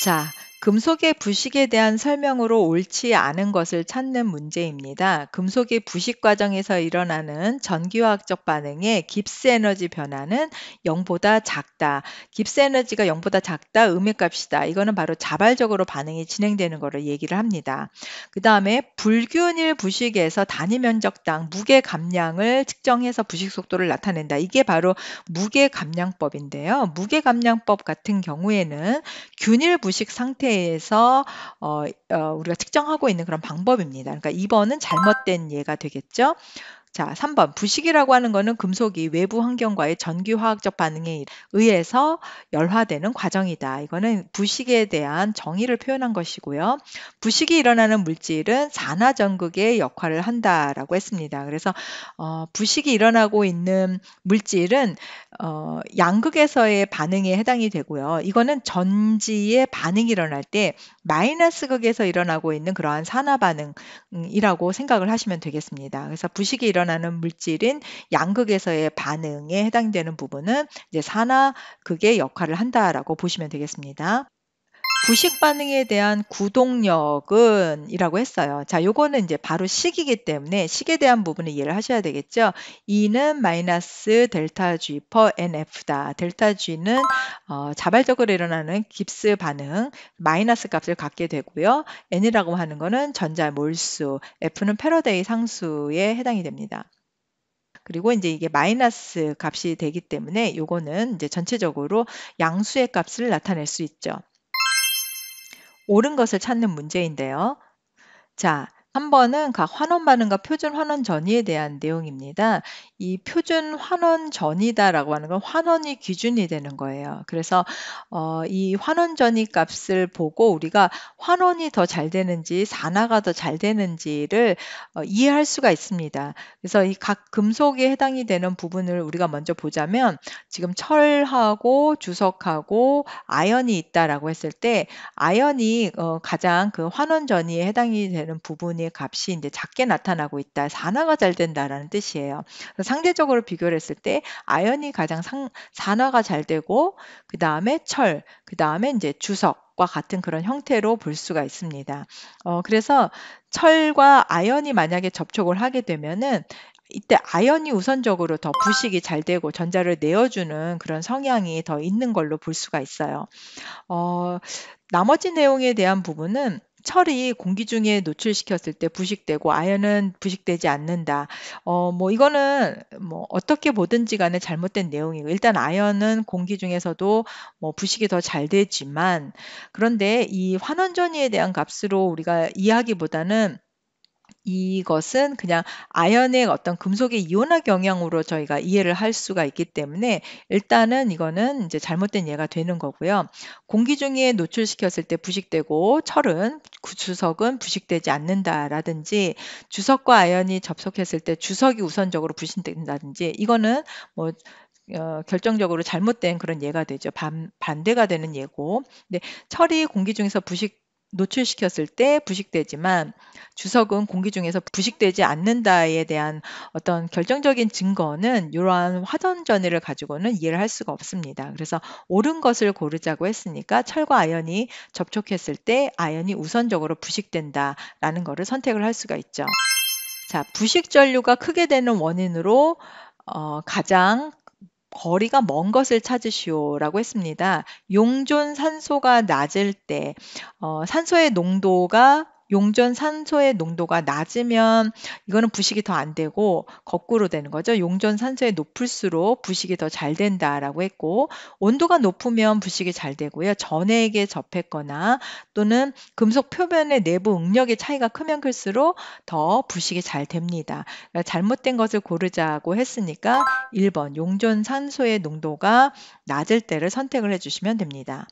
자, 금속의 부식에 대한 설명으로 옳지 않은 것을 찾는 문제입니다. 금속의 부식 과정에서 일어나는 전기화학적 반응의 깁스 에너지 변화는 0보다 작다. 깁스 에너지가 0보다 작다 음의값이다. 이거는 바로 자발적으로 반응이 진행되는 거을 얘기를 합니다. 그 다음에 불균일 부식에서 단위 면적당 무게 감량을 측정해서 부식 속도를 나타낸다. 이게 바로 무게 감량법인데요. 무게 감량법 같은 경우에는 균일 부식 상태 상태에서 어, 어, 우리가 측정하고 있는 그런 방법입니다. 그러니까 2번은 잘못된 예가 되겠죠. 자, 3번 부식이라고 하는 거는 금속이 외부 환경과의 전기화학적 반응에 의해서 열화되는 과정이다. 이거는 부식에 대한 정의를 표현한 것이고요. 부식이 일어나는 물질은 산화전극의 역할을 한다라고 했습니다. 그래서 어, 부식이 일어나고 있는 물질은 어, 양극에서의 반응에 해당이 되고요. 이거는 전지의 반응이 일어날 때 마이너스 극에서 일어나고 있는 그러한 산화 반응이라고 생각을 하시면 되겠습니다. 그래서 부식이 일어나 일어나는 물질인 양극에서의 반응에 해당되는 부분은 이제 산화 극의 역할을 한다라고 보시면 되겠습니다. 부식 반응에 대한 구동력은 이라고 했어요. 자, 요거는 이제 바로 식이기 때문에 식에 대한 부분을 이해를 하셔야 되겠죠. E는 마이너스 델타 G 퍼 NF다. 델타 G는 어, 자발적으로 일어나는 깁스 반응 마이너스 값을 갖게 되고요. N이라고 하는 거는 전자 몰수, F는 패러데이 상수에 해당이 됩니다. 그리고 이제 이게 마이너스 값이 되기 때문에 요거는 이제 전체적으로 양수의 값을 나타낼 수 있죠. 옳은 것을 찾는 문제인데요. 자, 1 번은 각 환원 반응과 표준 환원 전이에 대한 내용입니다. 이 "표준 환원 전이다."라고 하는 건 환원이 기준이 되는 거예요. 그래서 어이 환원 전이 값을 보고 우리가 환원이 더 잘 되는지 산화가 더 잘 되는지를 어 이해할 수가 있습니다. 그래서 이 각 금속에 해당이 되는 부분을 우리가 먼저 보자면 지금 "철하고 주석하고 아연이 있다."라고 했을 때 아연이 어 가장 그 환원 전이에 해당이 되는 부분이 원의 값이 이제 작게 나타나고 있다. 산화가 잘 된다라는 뜻이에요. 상대적으로 비교를 했을 때 아연이 가장 상, 산화가 잘 되고 그 다음에 철, 그 다음에 이제 주석, 과 같은 그런 형태로 볼 수가 있습니다. 어, 그래서 철과 아연이 만약에 접촉을 하게 되면은 이때 아연이 우선적으로 더 부식이 잘 되고 전자를 내어주는 그런 성향이 더 있는 걸로 볼 수가 있어요. 어, 나머지 내용에 대한 부분은 철이 공기 중에 노출시켰을 때 부식되고 아연은 부식되지 않는다. 어, 뭐 이거는 뭐 어떻게 보든지 간에 잘못된 내용이고 일단 아연은 공기 중에서도 뭐 부식이 더 잘 되지만 그런데 이 환원전이에 대한 값으로 우리가 이해하기보다는 이것은 그냥 아연의 어떤 금속의 이온화 경향으로 저희가 이해를 할 수가 있기 때문에 일단은 이거는 이제 잘못된 예가 되는 거고요. 공기 중에 노출시켰을 때 부식되고 철은 주석은 부식되지 않는다라든지 주석과 아연이 접속했을 때 주석이 우선적으로 부식된다든지 이거는 뭐 어, 결정적으로 잘못된 그런 예가 되죠. 반, 반대가 되는 예고. 근데 철이 공기 중에서 부식 노출시켰을 때 부식되지만 주석은 공기 중에서 부식되지 않는다에 대한 어떤 결정적인 증거는 이러한 화전전이를 가지고는 이해를 할 수가 없습니다. 그래서 옳은 것을 고르자고 했으니까 철과 아연이 접촉했을 때 아연이 우선적으로 부식된다라는 것을 선택을 할 수가 있죠. 자, 부식 전류가 크게 되는 원인으로 어, 가장 거리가 먼 것을 찾으시오라고 했습니다. 용존 산소가 낮을 때 어, 산소의 농도가 용전 산소의 농도가 낮으면 이거는 부식이 더 안 되고 거꾸로 되는 거죠. 용전 산소의 높을수록 부식이 더 잘 된다라고 했고 온도가 높으면 부식이 잘 되고요. 전액에 접했거나 또는 금속 표면의 내부 응력의 차이가 크면 클수록 더 부식이 잘 됩니다. 그러니까 잘못된 것을 고르자고 했으니까 1번 용전 산소의 농도가 낮을 때를 선택을 해주시면 됩니다.